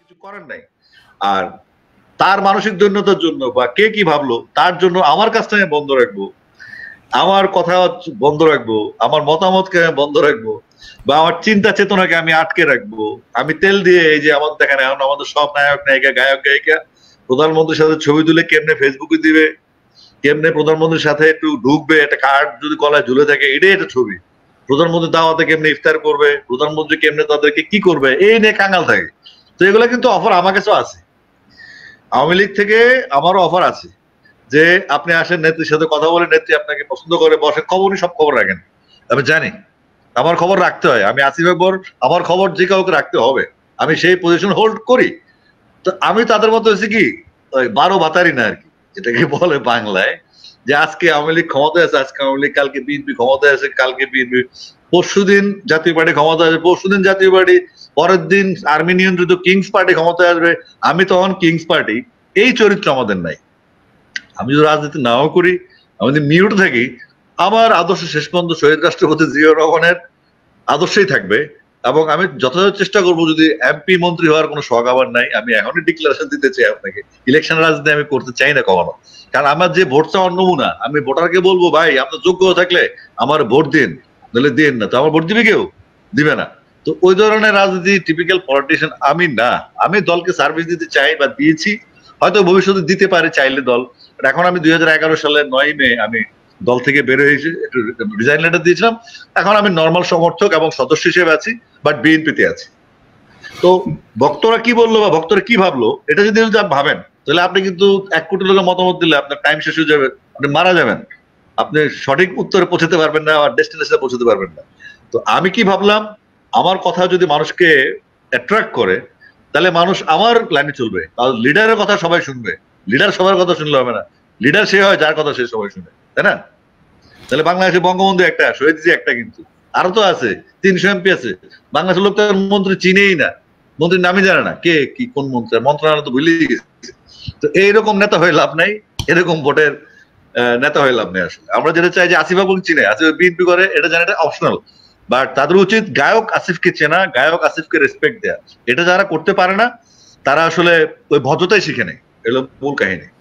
কিছু করার নাই আর তার মানসিক দৈন্যতার জন্য বা কে কি ভাবলো তার জন্য আমার কাজটা আমি বন্ধ রাখবো আমার কথা বন্ধ রাখবো আমার মতামতকে আমি বন্ধ রাখবো বা আমার চিন্তা চেতনাকে আমি আটকে রাখবো আমি তেল দিয়ে এই যে আমার দেখেন এখন আমাদের সব নায়ক নায়িকা গায়ক গায়িকা প্রধানমন্ত্রীর সাথে ছবি তুলে কেমনে ফেসবুকে দিবে কেমনে প্রধানমন্ত্রীর সাথে একটু ঢুকবে একটা কার্ড যদি কলায় ঝুলে থাকে এটাই একটা ছবি প্রধানমন্ত্রী দাওয়াতে কেমনে ইফতার করবে প্রধানমন্ত্রী কেমনে তাদেরকে কি করবে এই নিয়ে কাঙ্গাল থাকে তো এগুলো কিন্তু অফার আমার কাছেও আছে আওয়ামী লীগ থেকে আমারও অফার আছে যে আপনি আসেন নেত্রীর সাথে কথা বলে নেত্রী আপনাকে পছন্দ করে বসে খবরই সব খবর রাখেন আমি জানি আমার খবর রাখতে হয় আমি আসিফ আকবর আমার খবর যে কাউকে রাখতে হবে আমি সেই পজিশন হোল্ড করি তো আমি তাদের মতো হয়েছি কি বারো ভাতারি না আর কি যেটাকে বলে বাংলায় যে আজকে আওয়ামী লীগ ক্ষমতায় আছে আজকে আওয়ামী লীগ কালকে বিএনপি ক্ষমতায় আছে কালকে বিএনপি পরশু দিন জাতীয় পার্টি ক্ষমতা আসবে পরশু দিন জাতীয় পার্টি পরের দিন আর্মি নিয়ন্ত্রিত কিংস পার্টি ক্ষমতায় আসবে আমি তখন কিংস পার্টি এই চরিত্র আমাদের নাই আমি যদি রাজনীতি নাও করি আমি যদি মিউট থাকি আমার আদর্শ শেষ পর্যন্ত শহীদ রাষ্ট্রপতি জিয়া রহমানের আদর্শেই থাকবে এবং আমি যথাযথ চেষ্টা করব যদি এমপি মন্ত্রী হওয়ার কোনো শখ আমার নাই আমি এখনই ডিক্লারেশন দিতে চাই আপনাকে ইলেকশন রাজনীতি আমি করতে চাই না কখনো কারণ আমার যে ভোট চাওয়ার নমুনা আমি ভোটারকে বলবো ভাই আপনার যোগ্য থাকলে আমার ভোট দিন নাহলে দিন না তো আমার ভোট দিবে কেউ দিবে না তো ওই ধরনের রাজনীতি টিপিক্যাল পলিটিশিয়ান আমি না আমি দলকে সার্ভিস দিতে চাই বা দিয়েছি হয়তো ভবিষ্যতে দিতে পারে চাইলে দল এখন আমি দুই সালে নয় মে আমি দল থেকে বের হয়েছে একটু রিজাইন লেটার দিয়েছিলাম এখন আমি নর্মাল সমর্থক এবং সদস্য হিসেবে আছি বাট বিএনপিতে আছি তো ভক্তরা কি বললো বা ভক্তরা কি ভাবলো এটা যদি ভাবেন তাহলে আপনি কিন্তু এক কোটি লোকের মতামত দিলে আপনার টাইম শেষ হয়ে যাবে আপনি মারা যাবেন আপনি সঠিক উত্তরে পৌঁছাতে পারবেন না আর ডেস্টিনেশনে পৌঁছাতে পারবেন না তো আমি কি ভাবলাম আমার কথা যদি মানুষকে অ্যাট্রাক্ট করে তাহলে মানুষ আমার লাইনে চলবে তাহলে লিডারের কথা সবাই শুনবে লিডার সবার কথা শুনলে হবে না লিডার সে হয় যার কথা সে সবাই শুনে তাই না তাহলে বাংলাদেশে বঙ্গবন্ধু একটা শহীদজি একটা কিন্তু আরো তো আছে তিনশো এমপি আছে বাংলাদেশের লোক তো মন্ত্রী চিনেই না মন্ত্রীর নামই জানে না কে কি কোন মন্ত্রী মন্ত্রণালয় তো ভুলেই গেছে তো এইরকম নেতা হয়ে লাভ নাই এরকম ভোটের নেতা হয়ে লাভ নেই আসলে আমরা যেটা চাই যে আসিফ আবুল চিনে আসিফ বিএনপি করে এটা জানে এটা অপশনাল বাট তাদের উচিত গায়ক আসিফকে চেনা গায়ক আসিফকে রেসপেক্ট দেয়া এটা যারা করতে পারে না তারা আসলে ওই ভদ্রতাই শিখে নেয় এগুলো মূল কাহিনী